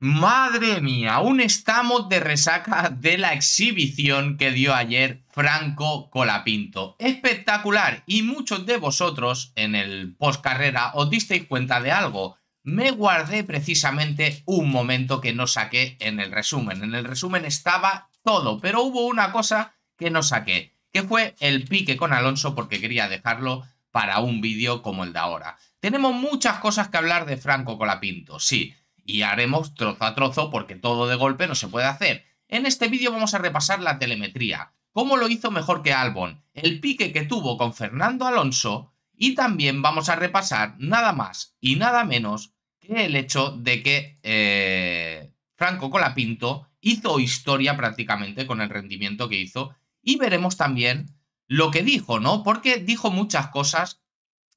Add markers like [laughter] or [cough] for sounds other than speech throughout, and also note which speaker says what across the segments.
Speaker 1: Madre mía, aún estamos de resaca de la exhibición que dio ayer Franco Colapinto. Espectacular y muchos de vosotros en el post carrera os disteis cuenta de algo. Me guardé precisamente un momento que no saqué en el resumen. En el resumen estaba todo, pero hubo una cosa que no saqué, que fue el pique con Alonso porque quería dejarlo para un vídeo como el de ahora. Tenemos muchas cosas que hablar de Franco Colapinto, sí y haremos trozo a trozo porque todo de golpe no se puede hacer. En este vídeo vamos a repasar la telemetría, cómo lo hizo mejor que Albon, el pique que tuvo con Fernando Alonso y también vamos a repasar nada más y nada menos que el hecho de que eh, Franco Colapinto hizo historia prácticamente con el rendimiento que hizo y veremos también lo que dijo, ¿no? Porque dijo muchas cosas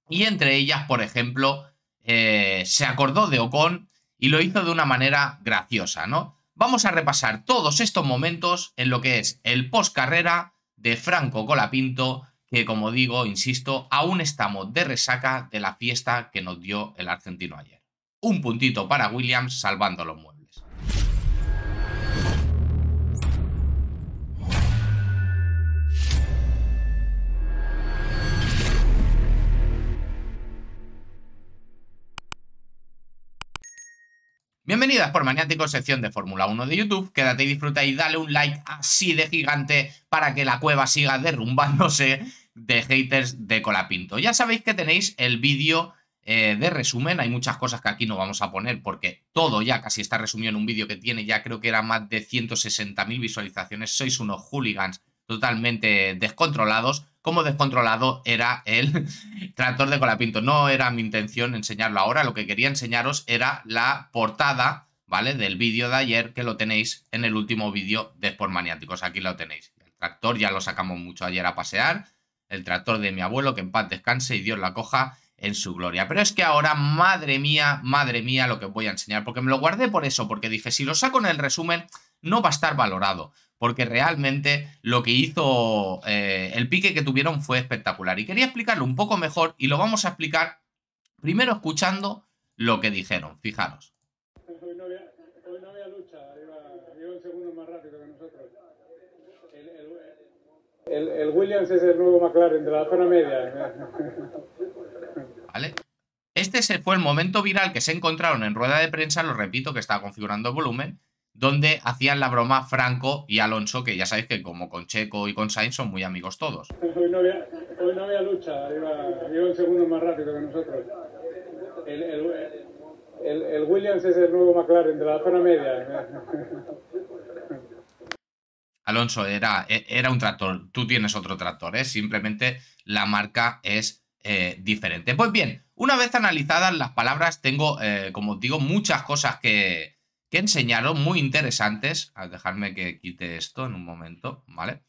Speaker 1: y entre ellas, por ejemplo, eh, se acordó de Ocon y lo hizo de una manera graciosa, ¿no? Vamos a repasar todos estos momentos en lo que es el post carrera de Franco Colapinto, que como digo, insisto, aún estamos de resaca de la fiesta que nos dio el argentino ayer. Un puntito para Williams salvando los muertos. Bienvenidas por sección de Fórmula 1 de YouTube. Quédate y disfruta y dale un like así de gigante para que la cueva siga derrumbándose de haters de Colapinto. Ya sabéis que tenéis el vídeo eh, de resumen. Hay muchas cosas que aquí no vamos a poner porque todo ya casi está resumido en un vídeo que tiene ya creo que era más de 160.000 visualizaciones. Sois unos hooligans totalmente descontrolados, como descontrolado era el [laughs] tractor de Colapinto. No era mi intención enseñarlo ahora, lo que quería enseñaros era la portada, ¿vale? Del vídeo de ayer, que lo tenéis en el último vídeo de Sport Maniáticos, aquí lo tenéis. El tractor ya lo sacamos mucho ayer a pasear, el tractor de mi abuelo, que en paz descanse y Dios la coja en su gloria. Pero es que ahora, madre mía, madre mía, lo que voy a enseñar, porque me lo guardé por eso, porque dije, si lo saco en el resumen, no va a estar valorado porque realmente lo que hizo eh, el pique que tuvieron fue espectacular. Y quería explicarlo un poco mejor y lo vamos a explicar primero escuchando lo que dijeron. Fijaros. El, Williams es el nuevo McLaren de la zona media. [laughs] ¿Vale? Este fue el momento viral que se encontraron en rueda de prensa, lo repito, que estaba configurando el volumen, donde hacían la broma Franco y Alonso, que ya sabéis que como con Checo y con Sainz son muy amigos todos. Hoy no había, lucha, iba, un segundo más rápido que nosotros. El, Williams es el nuevo McLaren de la zona media. Alonso, era, era un tractor, tú tienes otro tractor, ¿eh? simplemente la marca es eh, diferente. Pues bien, una vez analizadas las palabras, tengo, eh, como os digo, muchas cosas que, que enseñaron, muy interesantes. Al dejarme que quite esto en un momento, ¿vale?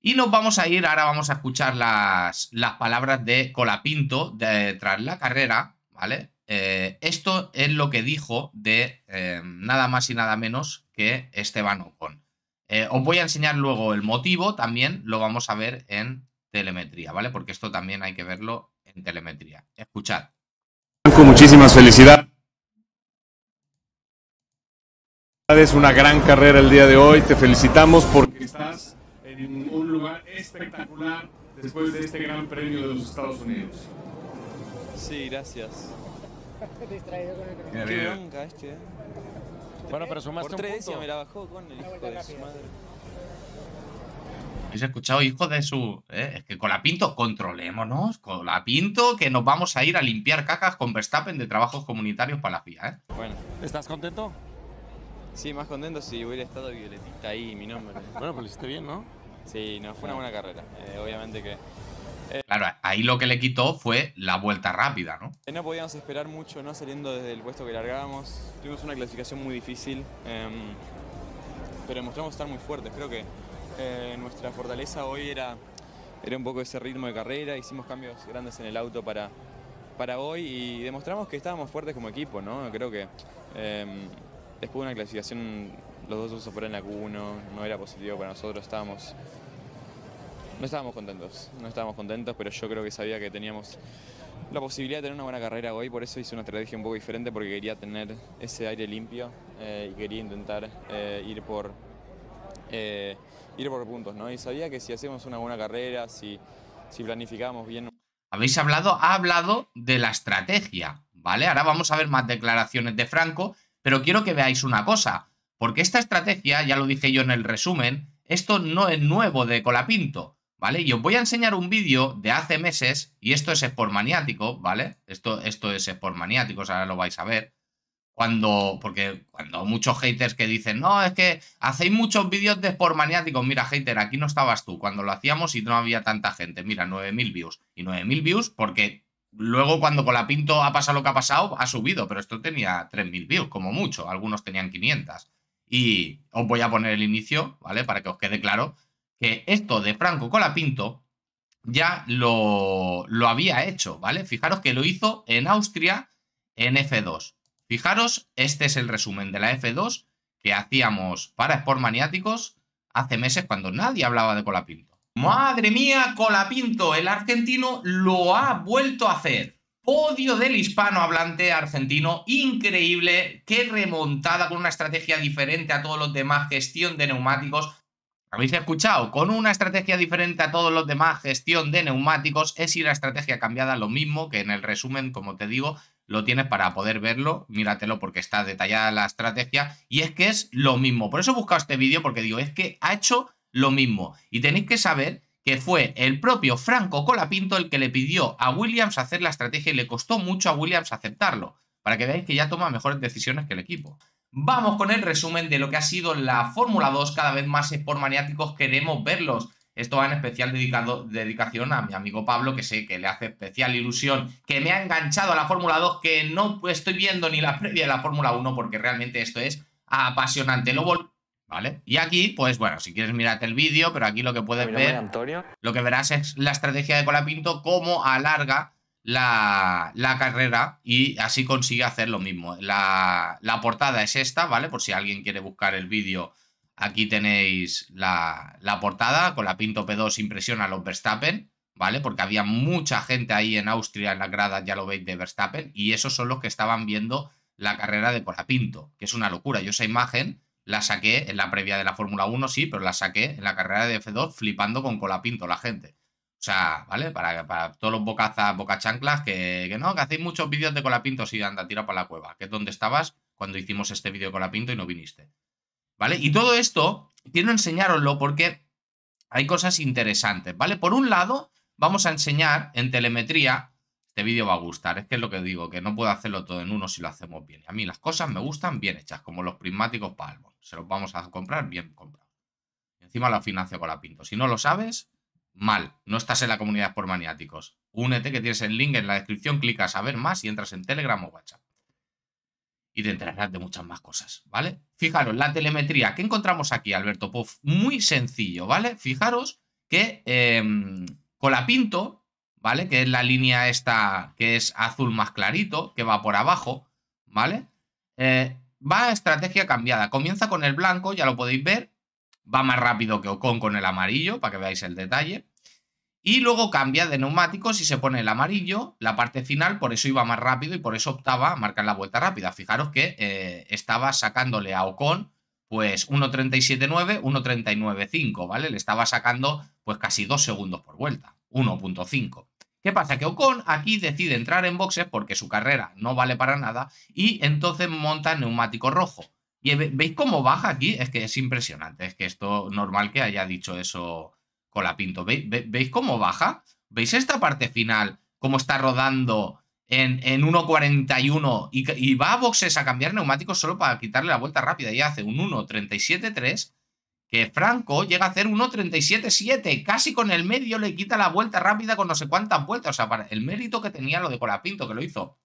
Speaker 1: Y nos vamos a ir, ahora vamos a escuchar las, las palabras de Colapinto de, tras la carrera, ¿vale? Eh, esto es lo que dijo de eh, nada más y nada menos que Esteban Ocon. Eh, os voy a enseñar luego el motivo, también lo vamos a ver en telemetría, ¿vale? Porque esto también hay que verlo en telemetría. Escuchad. Muchísimas felicidades Es una gran carrera el día de hoy, te felicitamos porque estás en un lugar espectacular después de este gran premio de los Estados Unidos. Sí, gracias. Qué bronca este. ¿eh? Bueno, pero sumaste tres un punto. me la con el hijo su madre. ¿Habéis escuchado, hijo de su...? ¿eh? Es que con la pinto controlémonos, con la pinto que nos vamos a ir a limpiar cacas con Verstappen de trabajos comunitarios para la FIA, ¿eh? Bueno, ¿estás contento? Sí, más contento si hubiera estado Violetita ahí mi nombre. bueno, pues lo hiciste bien, ¿no? Sí, no, fue una buena carrera. Eh, obviamente que. Eh, claro, ahí lo que le quitó fue la vuelta rápida, ¿no? Eh, no podíamos esperar mucho, ¿no? Saliendo desde el puesto que largábamos. Tuvimos una clasificación muy difícil, em, pero demostramos estar muy fuertes. Creo que nuestra fortaleza hoy era, era un poco ese ritmo de carrera. Hicimos cambios grandes en el auto para, para hoy y demostramos que estábamos fuertes como equipo, ¿no? Creo que em, Después de una clasificación, los dos se fueron a Q1, no era positivo para nosotros, estábamos. No estábamos contentos, no estábamos contentos, pero yo creo que sabía que teníamos la posibilidad de tener una buena carrera hoy, por eso hice una estrategia un poco diferente, porque quería tener ese aire limpio eh, y quería intentar eh, ir por eh, ir por puntos, ¿no? Y sabía que si hacemos una buena carrera, si, si planificamos bien. Habéis hablado, ha hablado de la estrategia, ¿vale? Ahora vamos a ver más declaraciones de Franco pero quiero que veáis una cosa, porque esta estrategia, ya lo dije yo en el resumen, esto no es nuevo de Colapinto, ¿vale? Y os voy a enseñar un vídeo de hace meses, y esto es Sport Maniático, ¿vale? Esto, esto es Sport Maniático, ahora lo vais a ver. Cuando, porque cuando muchos haters que dicen, no, es que hacéis muchos vídeos de Sport Maniático, mira, hater, aquí no estabas tú, cuando lo hacíamos y no había tanta gente, mira, 9.000 views. Y 9.000 views porque Luego, cuando Colapinto ha pasado lo que ha pasado, ha subido, pero esto tenía 3.000 views, como mucho. Algunos tenían 500. Y os voy a poner el inicio, ¿vale? Para que os quede claro que esto de Franco Colapinto ya lo, lo había hecho, ¿vale? Fijaros que lo hizo en Austria en F2. Fijaros, este es el resumen de la F2 que hacíamos para Sport Maniáticos hace meses cuando nadie hablaba de Colapinto. Madre mía, Colapinto, el argentino lo ha vuelto a hacer. Odio del hispano hablante argentino, increíble, qué remontada con una estrategia diferente a todos los demás, gestión de neumáticos. ¿Habéis escuchado? Con una estrategia diferente a todos los demás, gestión de neumáticos, es y la estrategia cambiada, lo mismo que en el resumen, como te digo, lo tienes para poder verlo, míratelo porque está detallada la estrategia y es que es lo mismo. Por eso he buscado este vídeo porque digo, es que ha hecho lo mismo. Y tenéis que saber que fue el propio Franco Colapinto el que le pidió a Williams hacer la estrategia y le costó mucho a Williams aceptarlo, para que veáis que ya toma mejores decisiones que el equipo. Vamos con el resumen de lo que ha sido la Fórmula 2, cada vez más por maniáticos queremos verlos. Esto va en especial dedicado, dedicación a mi amigo Pablo, que sé que le hace especial ilusión, que me ha enganchado a la Fórmula 2, que no estoy viendo ni la previa de la Fórmula 1, porque realmente esto es apasionante. Lo ¿Vale? Y aquí, pues bueno, si quieres mirarte el vídeo, pero aquí lo que puedes ver, Antonio. lo que verás es la estrategia de Colapinto, cómo alarga la, carrera y así consigue hacer lo mismo. La, portada es esta, ¿vale? Por si alguien quiere buscar el vídeo, aquí tenéis la, portada. Con P2 impresiona a los Verstappen, ¿vale? Porque había mucha gente ahí en Austria, en la grada ya lo veis, de Verstappen. Y esos son los que estaban viendo la carrera de Colapinto, que es una locura. Yo esa imagen la saqué en la previa de la Fórmula 1, sí, pero la saqué en la carrera de F2 flipando con colapinto la gente. O sea, ¿vale? Para, para todos los bocazas, bocachanclas, que, que no, que hacéis muchos vídeos de colapinto, sí, anda, tira para la cueva, que es donde estabas cuando hicimos este vídeo de colapinto y no viniste. ¿Vale? Y todo esto, quiero enseñároslo porque hay cosas interesantes, ¿vale? Por un lado, vamos a enseñar en telemetría, este vídeo va a gustar, es que es lo que digo, que no puedo hacerlo todo en uno si lo hacemos bien. A mí las cosas me gustan bien hechas, como los prismáticos palmos se los vamos a comprar bien comprado. Encima lo financia con la Pinto. Si no lo sabes, mal. No estás en la comunidad por maniáticos. Únete que tienes el link en la descripción, clicas a ver más y entras en Telegram o WhatsApp. Y te enterarás de muchas más cosas, ¿vale? Fijaros, la telemetría. que encontramos aquí, Alberto? Poff, pues muy sencillo, ¿vale? Fijaros que eh, con la Pinto, ¿vale? Que es la línea esta que es azul más clarito, que va por abajo, ¿vale? Eh, Va a estrategia cambiada. Comienza con el blanco, ya lo podéis ver. Va más rápido que Ocon con el amarillo, para que veáis el detalle. Y luego cambia de neumático, si se pone el amarillo, la parte final, por eso iba más rápido y por eso optaba a marcar la vuelta rápida. Fijaros que eh, estaba sacándole a Ocon pues 1.37.9, 1.39.5, ¿vale? Le estaba sacando pues casi 2 segundos por vuelta, 1.5. ¿Qué pasa? Que Ocon aquí decide entrar en boxes porque su carrera no vale para nada y entonces monta neumático rojo. Y veis cómo baja aquí, es que es impresionante, es que esto normal que haya dicho eso con la Pinto ¿Veis cómo baja? ¿Veis esta parte final? Cómo está rodando en, 1.41 y, y va a boxes a cambiar neumáticos solo para quitarle la vuelta rápida y hace un 1.37.3 que Franco llega a hacer 1.37.7, casi con el medio le quita la vuelta rápida con no sé cuántas vueltas. O sea, para el mérito que tenía lo de Colapinto, que lo hizo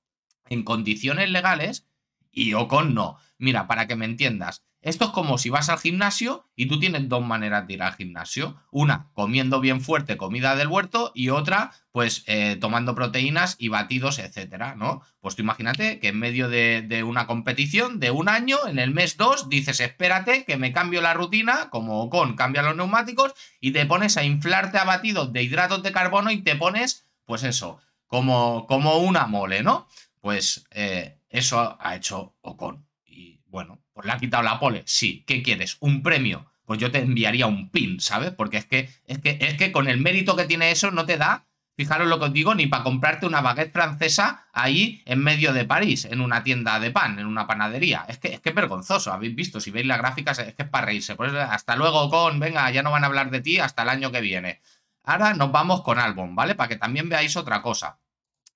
Speaker 1: en condiciones legales, y Ocon no. Mira, para que me entiendas, esto es como si vas al gimnasio y tú tienes dos maneras de ir al gimnasio. Una, comiendo bien fuerte comida del huerto y otra, pues eh, tomando proteínas y batidos, etcétera, ¿no? Pues tú imagínate que en medio de, una competición de un año, en el mes dos, dices, espérate que me cambio la rutina, como con cambia los neumáticos y te pones a inflarte a batidos de hidratos de carbono y te pones, pues eso, como, como una mole, ¿no? Pues eh, eso ha hecho Ocon. Y bueno, la pues le quitado la pole. Sí, ¿qué quieres? ¿Un premio? Pues yo te enviaría un pin, ¿sabes? Porque es que, es que, es que con el mérito que tiene eso no te da, fijaros lo que os digo, ni para comprarte una baguette francesa ahí en medio de París, en una tienda de pan, en una panadería. Es que es, que vergonzoso, habéis visto, si veis las gráficas, es que es para reírse. Pues hasta luego con, venga, ya no van a hablar de ti hasta el año que viene. Ahora nos vamos con Albon, ¿vale? Para que también veáis otra cosa,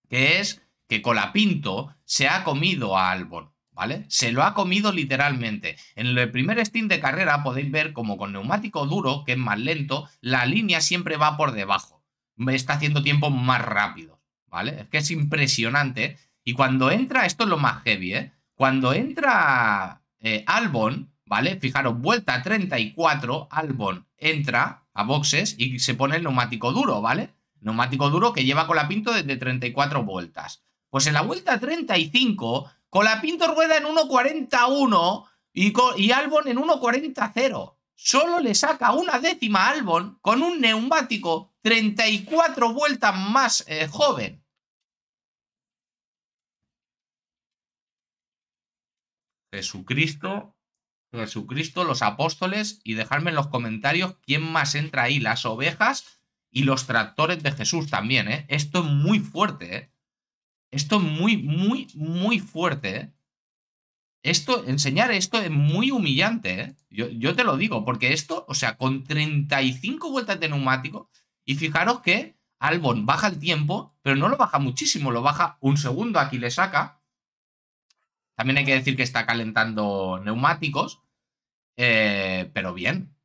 Speaker 1: que es que Colapinto se ha comido a Albon. ¿vale? Se lo ha comido literalmente. En el primer stint de carrera podéis ver como con neumático duro, que es más lento, la línea siempre va por debajo. Está haciendo tiempo más rápido, ¿vale? Es que es impresionante. Y cuando entra, esto es lo más heavy, ¿eh? Cuando entra eh, Albon, ¿vale? Fijaros, vuelta 34, Albon entra a boxes y se pone el neumático duro, ¿vale? Neumático duro que lleva con la pinto desde 34 vueltas. Pues en la vuelta 35 con la pintor rueda en 1.41 y, y Albon en 1.40, Solo le saca una décima a Albon con un neumático 34 vueltas más eh, joven. Jesucristo, Jesucristo, los apóstoles y dejadme en los comentarios quién más entra ahí, las ovejas y los tractores de Jesús también, ¿eh? Esto es muy fuerte, ¿eh? Esto muy, muy, muy fuerte, ¿eh? Esto, enseñar esto es muy humillante, ¿eh? Yo, te lo digo, porque esto, o sea, con 35 vueltas de neumático, y fijaros que Albon baja el tiempo, pero no lo baja muchísimo, lo baja un segundo, aquí le saca. También hay que decir que está calentando neumáticos, eh, pero bien.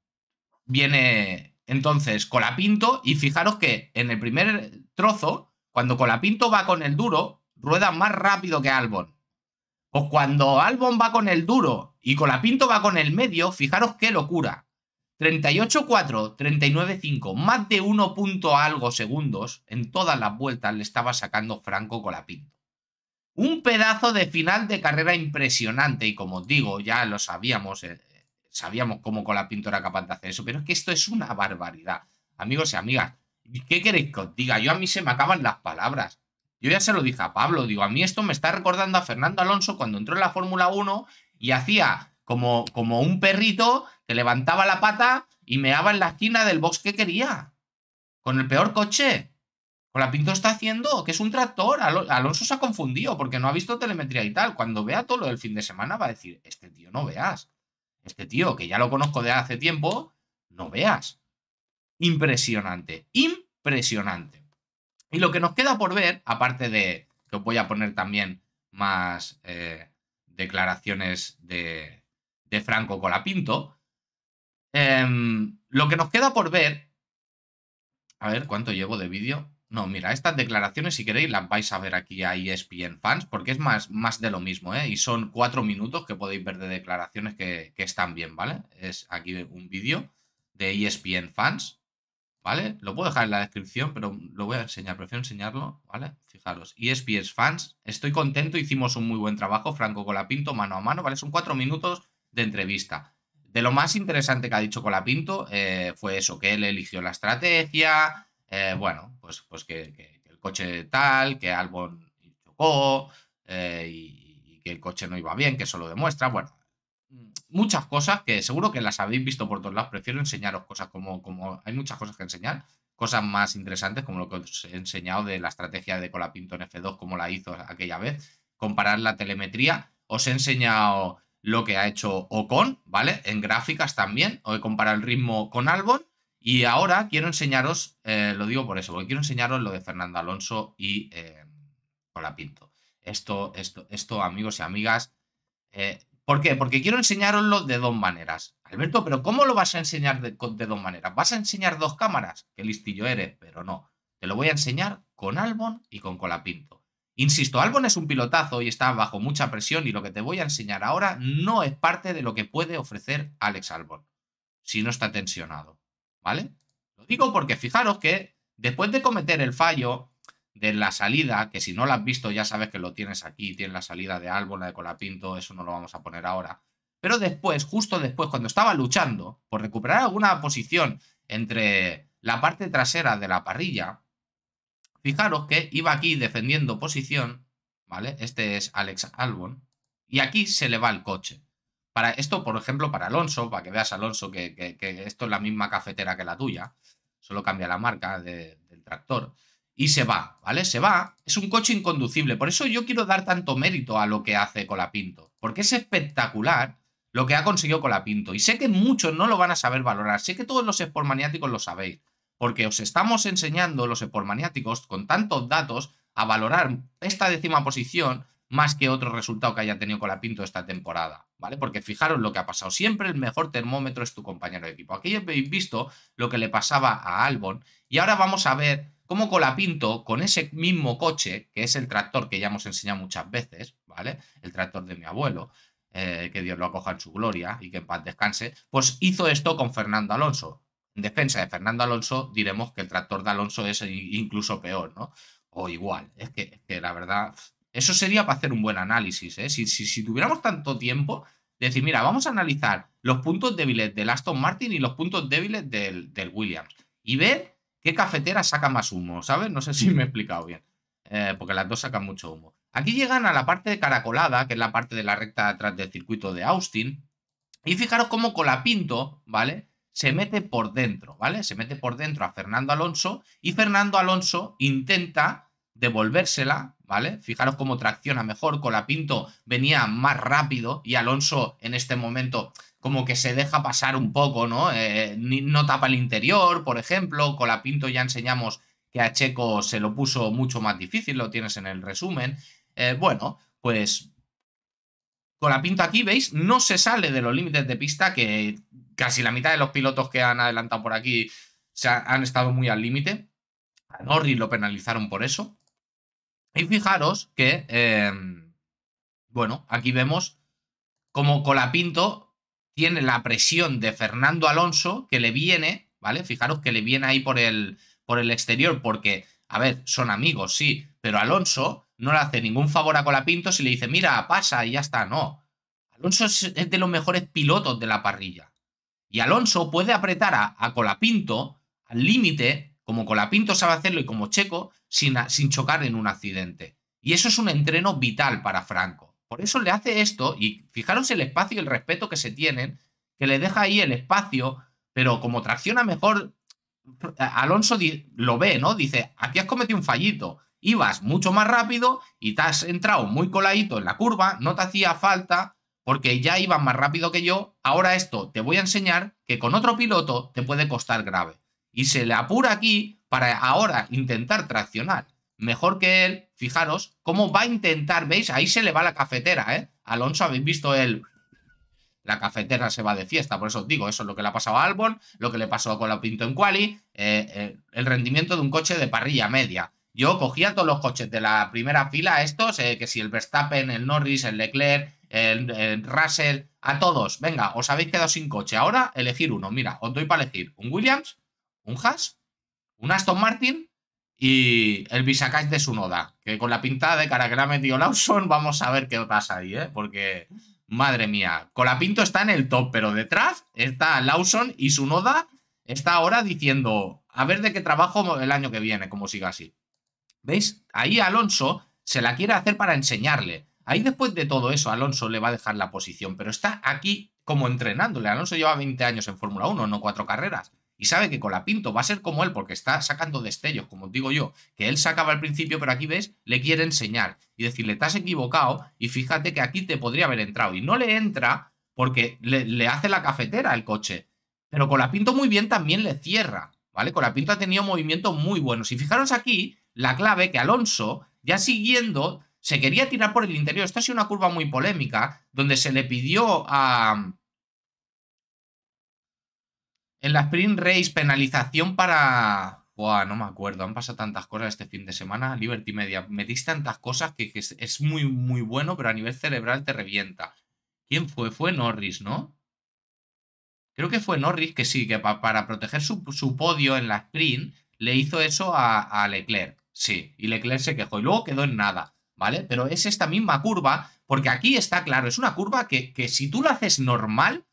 Speaker 1: Viene entonces Colapinto y fijaros que en el primer trozo, cuando Colapinto va con el duro, rueda más rápido que Albon. Pues cuando Albon va con el duro y Colapinto va con el medio, fijaros qué locura. 38-4, 39-5, más de 1 punto algo segundos en todas las vueltas le estaba sacando Franco Colapinto. Un pedazo de final de carrera impresionante y como os digo, ya lo sabíamos, eh, sabíamos cómo Colapinto era capaz de hacer eso, pero es que esto es una barbaridad. Amigos y amigas, ¿qué queréis que os diga? Yo a mí se me acaban las palabras. Yo ya se lo dije a Pablo, digo, a mí esto me está recordando a Fernando Alonso cuando entró en la Fórmula 1 y hacía como, como un perrito que levantaba la pata y meaba en la esquina del box que quería. Con el peor coche. Con la Pinto está haciendo, que es un tractor. Alonso se ha confundido porque no ha visto telemetría y tal. Cuando vea todo lo del fin de semana va a decir, este tío no veas. Este tío, que ya lo conozco de hace tiempo, no veas. Impresionante, impresionante. Y lo que nos queda por ver, aparte de que os voy a poner también más eh, declaraciones de, Franco Colapinto, em, lo que nos queda por ver, a ver cuánto llevo de vídeo. No, mira, estas declaraciones, si queréis, las vais a ver aquí a ESPN Fans, porque es más, más de lo mismo, ¿eh? Y son cuatro minutos que podéis ver de declaraciones que, que están bien, ¿vale? Es aquí un vídeo de ESPN Fans. ¿vale? Lo puedo dejar en la descripción, pero lo voy a enseñar, prefiero enseñarlo, ¿vale? Fijaros, ESPS fans, estoy contento, hicimos un muy buen trabajo, Franco Colapinto, mano a mano, ¿vale? Son cuatro minutos de entrevista. De lo más interesante que ha dicho Colapinto eh, fue eso, que él eligió la estrategia, eh, bueno, pues, pues que, el coche tal, que Albon chocó eh, y que el coche no iba bien, que eso lo demuestra, bueno, muchas cosas que seguro que las habéis visto por todos lados. Prefiero enseñaros cosas como, como hay muchas cosas que enseñar, cosas más interesantes como lo que os he enseñado de la estrategia de Colapinto en F2, como la hizo aquella vez, comparar la telemetría. Os he enseñado lo que ha hecho Ocon, ¿vale? En gráficas también. Os he comparado el ritmo con Albon. Y ahora quiero enseñaros, eh, lo digo por eso, porque quiero enseñaros lo de Fernando Alonso y eh, Colapinto. Esto, esto, esto, amigos y amigas, eh, ¿Por qué? Porque quiero enseñaroslo de dos maneras. Alberto, pero ¿cómo lo vas a enseñar de, de dos maneras? ¿Vas a enseñar dos cámaras? Qué listillo eres, pero no. Te lo voy a enseñar con Albon y con Colapinto. Insisto, Albon es un pilotazo y está bajo mucha presión y lo que te voy a enseñar ahora no es parte de lo que puede ofrecer Alex Albon, si no está tensionado, ¿vale? Lo digo porque fijaros que después de cometer el fallo de la salida, que si no la has visto ya sabes que lo tienes aquí, Tiene la salida de la de Colapinto, eso no lo vamos a poner ahora. Pero después, justo después, cuando estaba luchando por recuperar alguna posición entre la parte trasera de la parrilla, fijaros que iba aquí defendiendo posición, ¿vale? Este es Alex Albon, y aquí se le va el coche. Para esto, por ejemplo, para Alonso, para que veas, Alonso, que, esto es la misma cafetera que la tuya, solo cambia la marca del tractor y se va, ¿vale? Se va. Es un coche inconducible. Por eso yo quiero dar tanto mérito a lo que hace Colapinto. Porque es espectacular lo que ha conseguido Colapinto. Y sé que muchos no lo van a saber valorar. Sé que todos los maniáticos lo sabéis. Porque os estamos enseñando, los maniáticos con tantos datos, a valorar esta décima posición más que otro resultado que haya tenido Colapinto esta temporada. ¿Vale? Porque fijaros lo que ha pasado. Siempre el mejor termómetro es tu compañero de equipo. Aquí habéis visto lo que le pasaba a Albon. Y ahora vamos a ver cómo Colapinto, con ese mismo coche, que es el tractor que ya hemos enseñado muchas veces, ¿vale? El tractor de mi abuelo, eh, que Dios lo acoja en su gloria y que en paz descanse, pues hizo esto con Fernando Alonso. En defensa de Fernando Alonso diremos que el tractor de Alonso es incluso peor, ¿no? O igual, es que, la verdad, eso sería para hacer un buen análisis, ¿eh? Si, tuviéramos tanto tiempo, decir, mira, vamos a analizar los puntos débiles del Aston Martin y los puntos débiles del, del Williams y ver ¿Qué cafetera saca más humo? ¿Sabes? No sé si me he explicado bien. Eh, porque las dos sacan mucho humo. Aquí llegan a la parte de caracolada, que es la parte de la recta atrás del circuito de Austin. Y fijaros cómo Colapinto, ¿vale? Se mete por dentro, ¿vale? Se mete por dentro a Fernando Alonso y Fernando Alonso intenta devolvérsela ¿vale? Fijaros cómo tracciona mejor, Colapinto venía más rápido y Alonso en este momento como que se deja pasar un poco, ¿no? Eh, no tapa el interior, por ejemplo, Colapinto ya enseñamos que a Checo se lo puso mucho más difícil, lo tienes en el resumen. Eh, bueno, pues Colapinto aquí, ¿veis? No se sale de los límites de pista, que casi la mitad de los pilotos que han adelantado por aquí se han, han estado muy al límite. A Norris lo penalizaron por eso, y fijaros que, em, bueno, aquí vemos como Colapinto tiene la presión de Fernando Alonso que le viene, ¿vale? Fijaros que le viene ahí por el, por el exterior porque, a ver, son amigos, sí, pero Alonso no le hace ningún favor a Colapinto si le dice, mira, pasa y ya está, no. Alonso es de los mejores pilotos de la parrilla. Y Alonso puede apretar a, a Colapinto al límite como Colapinto sabe hacerlo y como Checo, sin, sin chocar en un accidente. Y eso es un entreno vital para Franco. Por eso le hace esto y fijaros el espacio y el respeto que se tienen, que le deja ahí el espacio, pero como tracciona mejor, Alonso lo ve, ¿no? Dice, aquí has cometido un fallito, ibas mucho más rápido y te has entrado muy coladito en la curva, no te hacía falta porque ya ibas más rápido que yo, ahora esto te voy a enseñar que con otro piloto te puede costar grave y se le apura aquí para ahora intentar traccionar mejor que él. Fijaros cómo va a intentar, ¿veis? Ahí se le va la cafetera, ¿eh? Alonso, habéis visto él. La cafetera se va de fiesta, por eso os digo, eso es lo que le ha pasado a Albon, lo que le pasó con la Pinto en Quali, eh, eh, el rendimiento de un coche de parrilla media. Yo cogía todos los coches de la primera fila, estos, eh, que si el Verstappen, el Norris, el Leclerc, el, el, Russell, a todos, venga, os habéis quedado sin coche, ahora elegir uno, mira, os doy para elegir un Williams un hash, un Aston Martin y el Visakash de su noda. Que con la pintada de cara que le ha metido Lawson, vamos a ver qué pasa ahí, ¿eh? Porque, madre mía, con la pinto está en el top, pero detrás está Lawson y su noda está ahora diciendo, a ver de qué trabajo el año que viene, como siga así. ¿Veis? Ahí Alonso se la quiere hacer para enseñarle. Ahí después de todo eso, Alonso le va a dejar la posición, pero está aquí como entrenándole. Alonso lleva 20 años en Fórmula 1, no cuatro carreras y sabe que con la Pinto va a ser como él porque está sacando destellos, como digo yo, que él sacaba al principio, pero aquí ves, le quiere enseñar y decirle, has equivocado y fíjate que aquí te podría haber entrado. Y no le entra porque le, hace la cafetera el coche. Pero con la Pinto muy bien también le cierra, ¿vale? Con la Pinto ha tenido movimientos muy buenos. Y fijaros aquí la clave que Alonso, ya siguiendo, se quería tirar por el interior. Esta ha sido una curva muy polémica, donde se le pidió a en la Sprint Race, penalización para... Buah, no me acuerdo, han pasado tantas cosas este fin de semana. Liberty Media, metís tantas cosas que, es, muy, muy bueno, pero a nivel cerebral te revienta. ¿Quién fue? Fue Norris, ¿no? Creo que fue Norris que sí, que para proteger su, podio en la Sprint le hizo eso a, Leclerc. Sí, y Leclerc se quejó y luego quedó en nada, ¿vale? Pero es esta misma curva, porque aquí está claro, es una curva que, que si tú la haces normal,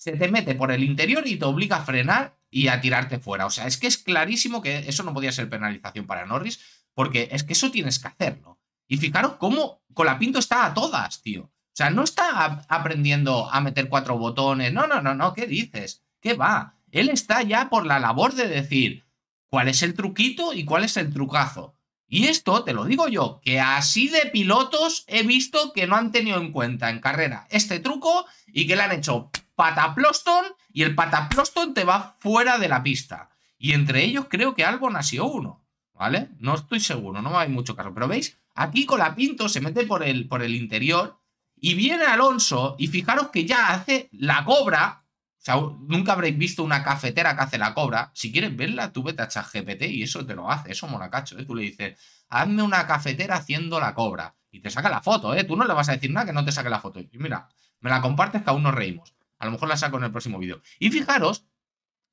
Speaker 1: se te mete por el interior y te obliga a frenar y a tirarte fuera. O sea, es que es clarísimo que eso no podía ser penalización para Norris, porque es que eso tienes que hacerlo. Y fijaros cómo Colapinto está a todas, tío. O sea, no está aprendiendo a meter cuatro botones. No, no, no, no, ¿qué dices? ¿Qué va? Él está ya por la labor de decir cuál es el truquito y cuál es el trucazo. Y esto te lo digo yo, que así de pilotos he visto que no han tenido en cuenta en carrera este truco y que le han hecho pataploston y el pataploston te va fuera de la pista. Y entre ellos creo que Albon nació uno, ¿vale? No estoy seguro, no hay mucho caso. Pero veis, aquí con la Pinto se mete por el, por el interior y viene Alonso y fijaros que ya hace la cobra. O sea, nunca habréis visto una cafetera que hace la cobra. Si quieres verla, tú vete a ChatGPT y eso te lo hace. Eso monacacho, ¿eh? Tú le dices, hazme una cafetera haciendo la cobra. Y te saca la foto, ¿eh? Tú no le vas a decir nada que no te saque la foto. Y mira, me la compartes que aún nos reímos. A lo mejor la saco en el próximo vídeo. Y fijaros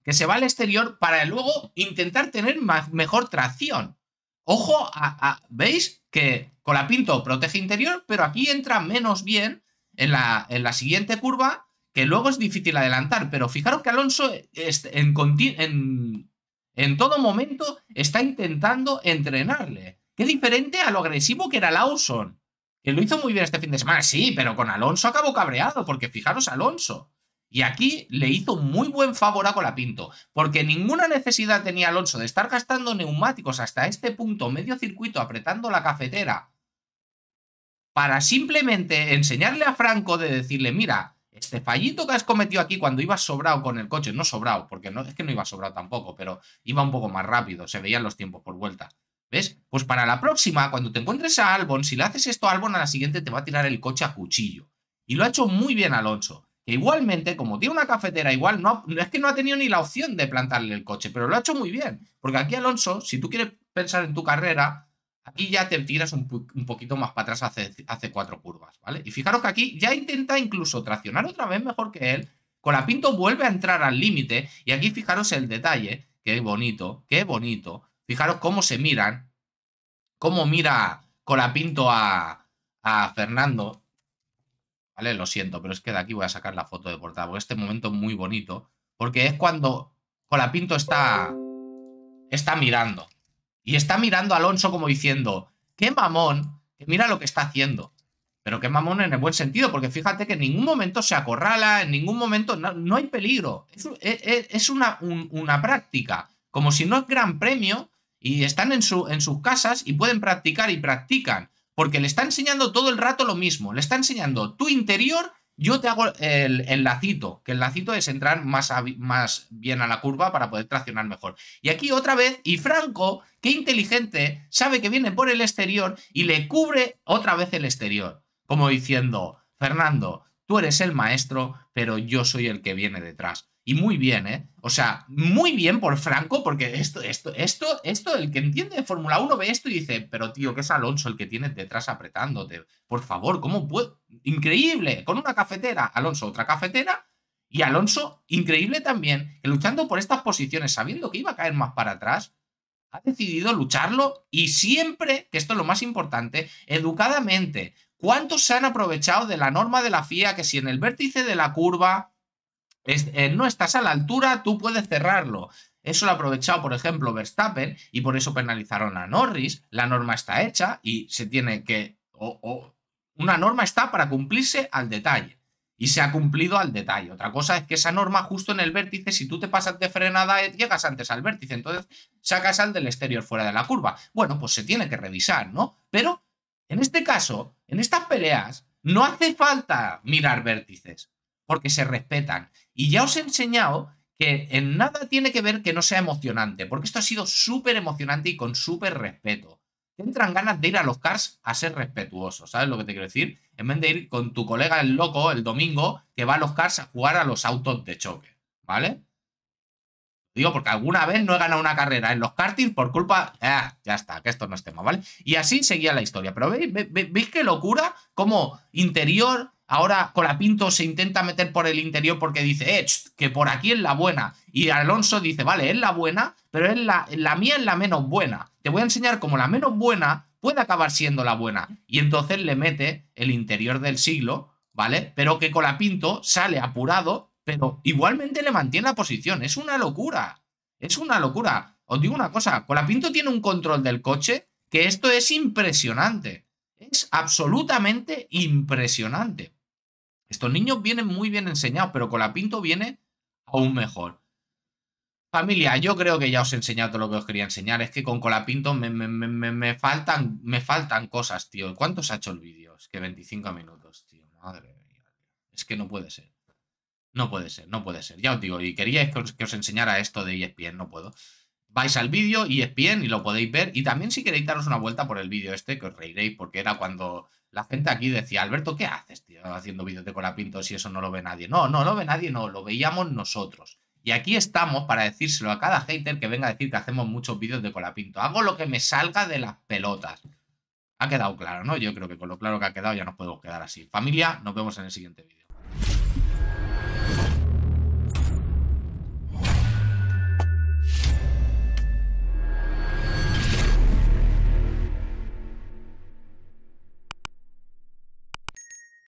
Speaker 1: que se va al exterior para luego intentar tener mejor tracción. Ojo a, ¿Veis? Que con la pinto protege interior, pero aquí entra menos bien en la, en la siguiente curva, que luego es difícil adelantar. Pero fijaros que Alonso en, en todo momento está intentando entrenarle. Qué diferente a lo agresivo que era Lawson. Que lo hizo muy bien este fin de semana, sí, pero con Alonso acabó cabreado, porque fijaros, Alonso. Y aquí le hizo muy buen favor a Colapinto, porque ninguna necesidad tenía Alonso de estar gastando neumáticos hasta este punto medio circuito apretando la cafetera para simplemente enseñarle a Franco de decirle, mira, este fallito que has cometido aquí cuando ibas sobrado con el coche, no sobrado, porque no, es que no iba sobrado tampoco, pero iba un poco más rápido, se veían los tiempos por vuelta. ¿Ves? Pues para la próxima, cuando te encuentres a Albon, si le haces esto a Albon, a la siguiente te va a tirar el coche a cuchillo. Y lo ha hecho muy bien Alonso igualmente, como tiene una cafetera, igual no, es que no ha tenido ni la opción de plantarle el coche, pero lo ha hecho muy bien. Porque aquí Alonso, si tú quieres pensar en tu carrera, aquí ya te tiras un, poquito más para atrás hace, cuatro curvas, ¿vale? Y fijaros que aquí ya intenta incluso traccionar otra vez mejor que él. Con la Pinto vuelve a entrar al límite y aquí fijaros el detalle, qué bonito, qué bonito. Fijaros cómo se miran, cómo mira Colapinto a, a Fernando ¿Vale? Lo siento, pero es que de aquí voy a sacar la foto de portada. este momento es muy bonito. Porque es cuando Colapinto está. Está mirando. Y está mirando a Alonso como diciendo: ¡Qué mamón! Que mira lo que está haciendo. Pero qué mamón en el buen sentido, porque fíjate que en ningún momento se acorrala, en ningún momento no, hay peligro. Es, e, e, una, una, práctica. Como si no es gran premio y están en, su, en sus casas y pueden practicar y practican. Porque le está enseñando todo el rato lo mismo. Le está enseñando tu interior, yo te hago el, lacito, que el lacito es entrar más, más bien a la curva para poder traccionar mejor. Y aquí otra vez, y Franco, qué inteligente, sabe que viene por el exterior y le cubre otra vez el exterior. Como diciendo, Fernando, tú eres el maestro, pero yo soy el que viene detrás. Y muy bien, ¿eh? O sea, muy bien por Franco, porque esto, esto, esto, esto, el que entiende de Fórmula 1 ve esto y dice, pero tío, que es Alonso el que tiene detrás apretándote. Por favor, ¿cómo puede? Increíble, con una cafetera, Alonso otra cafetera, y Alonso, increíble también, que luchando por estas posiciones, sabiendo que iba a caer más para atrás, ha decidido lucharlo y siempre, que esto es lo más importante, educadamente. ¿Cuántos se han aprovechado de la norma de la FIA que si en el vértice de la curva eh, no estás a la altura, tú puedes cerrarlo. Eso lo ha aprovechado, por ejemplo, Verstappen y por eso penalizaron a Norris. La norma está hecha y se tiene que... una norma está para cumplirse al detalle. Y se ha cumplido al detalle. Otra cosa es que esa norma justo en el vértice, si tú te pasas de frenada, eh, llegas antes al vértice. Entonces sacas al del exterior fuera de la curva. Bueno, pues se tiene que revisar, ¿no? Pero en este caso, en estas peleas, no hace falta mirar vértices, porque se respetan. Y ya os he enseñado que en nada tiene que ver que no sea emocionante, porque esto ha sido súper emocionante y con súper respeto. Te entran ganas de ir a los cars a ser respetuosos, ¿sabes lo que te quiero decir? En vez de ir con tu colega el loco el domingo que va a los cars a jugar a los autos de choque, ¿vale? Digo, porque alguna vez no he ganado una carrera en los karting por culpa... Ah, ya está, que esto no es tema, ¿vale? Y así seguía la historia. Pero ¿veis, veis qué locura? Como interior, Ahora Colapinto se intenta meter por el interior porque dice, eh, que por aquí es la buena. Y Alonso dice, vale, es la buena, pero es la, la mía es la menos buena. Te voy a enseñar cómo la menos buena puede acabar siendo la buena. Y entonces le mete el interior del siglo, ¿vale? Pero que Colapinto sale apurado, pero igualmente le mantiene la posición. Es una locura. Es una locura. Os digo una cosa, Colapinto tiene un control del coche que esto es impresionante. Es absolutamente impresionante. Estos niños vienen muy bien enseñados, pero con la pinto viene aún mejor. Familia, yo creo que ya os he enseñado todo lo que os quería enseñar. Es que con Colapinto me, me, faltan, me faltan cosas, tío. ¿Cuántos ha hecho el vídeo? Es que 25 minutos, tío. Madre mía. Es que no puede ser. No puede ser, no puede ser. Ya os digo, y quería que os, que os enseñara esto de ESPN, no puedo vais al vídeo y es bien y lo podéis ver. Y también si queréis daros una vuelta por el vídeo este, que os reiréis, porque era cuando la gente aquí decía, Alberto, ¿qué haces, tío, haciendo vídeos de Pinto si eso no lo ve nadie? No, no lo ve nadie, no, lo veíamos nosotros. Y aquí estamos para decírselo a cada hater que venga a decir que hacemos muchos vídeos de Colapinto. Hago lo que me salga de las pelotas. Ha quedado claro, ¿no? Yo creo que con lo claro que ha quedado ya nos podemos quedar así. Familia, nos vemos en el siguiente vídeo.